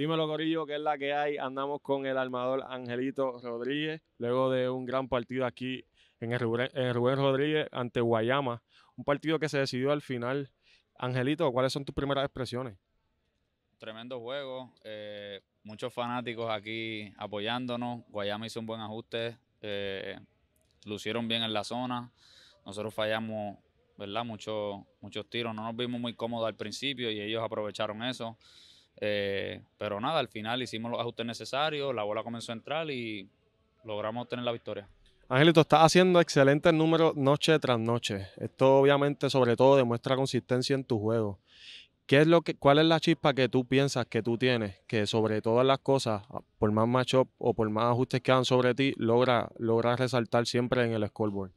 Dímelo, Gorillo, que es la que hay. Andamos con el armador Angelito Rodríguez, luego de un gran partido aquí en el Rubén, Rodríguez ante Guayama. Un partido que se decidió al final. Angelito, ¿cuáles son tus primeras expresiones? Tremendo juego. Eh, muchos fanáticos aquí apoyándonos. Guayama hizo un buen ajuste. Eh, lucieron bien en la zona. Nosotros fallamos, ¿verdad? muchos tiros. No nos vimos muy cómodos al principio y ellos aprovecharon eso. Eh, pero nada, al final hicimos los ajustes necesarios, la bola comenzó a entrar y logramos obtener la victoria. Angelito, estás haciendo excelentes números noche tras noche. Esto obviamente, sobre todo, demuestra consistencia en tu juego. ¿Qué es lo que, ¿Cuál es la chispa que tú piensas que tú tienes que sobre todas las cosas, por más matchup o por más ajustes que hagan sobre ti, logra, resaltar siempre en el scoreboard?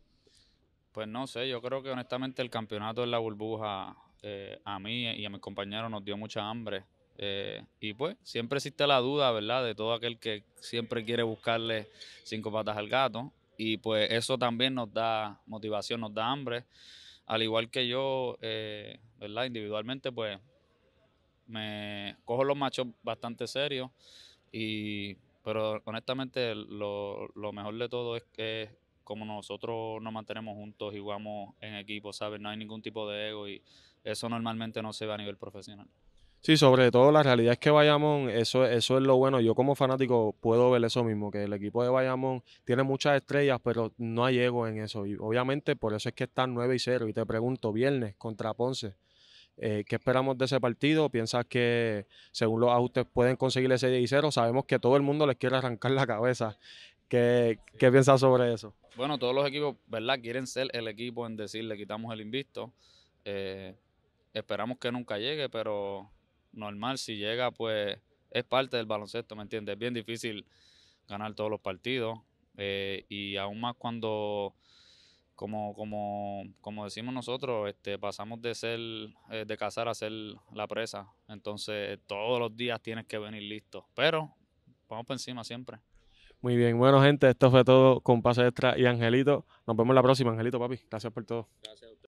Pues no sé, yo creo que honestamente el campeonato en la burbuja eh, a mí y a mis compañeros nos dio mucha hambre. Eh, y pues siempre existe la duda, ¿verdad? De todo aquel que siempre quiere buscarle cinco patas al gato. Y pues eso también nos da motivación, nos da hambre. Al igual que yo, eh, ¿verdad? Individualmente, pues me cojo los machos bastante serios. Y, pero honestamente lo, lo mejor de todo es que como nosotros nos mantenemos juntos y jugamos en equipo, ¿sabes? No hay ningún tipo de ego y eso normalmente no se ve a nivel profesional. Sí, sobre todo la realidad es que Bayamón, eso, eso es lo bueno. Yo como fanático puedo ver eso mismo, que el equipo de Bayamón tiene muchas estrellas, pero no hay ego en eso. Y obviamente por eso es que están 9 y 0. Y te pregunto, viernes contra Ponce, eh, ¿qué esperamos de ese partido? ¿Piensas que según los ajustes pueden conseguir ese 10 y 0? Sabemos que todo el mundo les quiere arrancar la cabeza. ¿Qué, qué piensas sobre eso? Bueno, todos los equipos, ¿verdad? Quieren ser el equipo en decirle, quitamos el invisto. Eh, esperamos que nunca llegue, pero normal, si llega, pues es parte del baloncesto, ¿me entiendes? Es bien difícil ganar todos los partidos eh, y aún más cuando, como, como, como decimos nosotros, este, pasamos de ser, eh, de cazar a ser la presa. Entonces todos los días tienes que venir listo, pero vamos por encima siempre. Muy bien, bueno gente, esto fue todo con Pase Extra y Angelito. Nos vemos la próxima, Angelito, papi. Gracias por todo. Gracias a usted.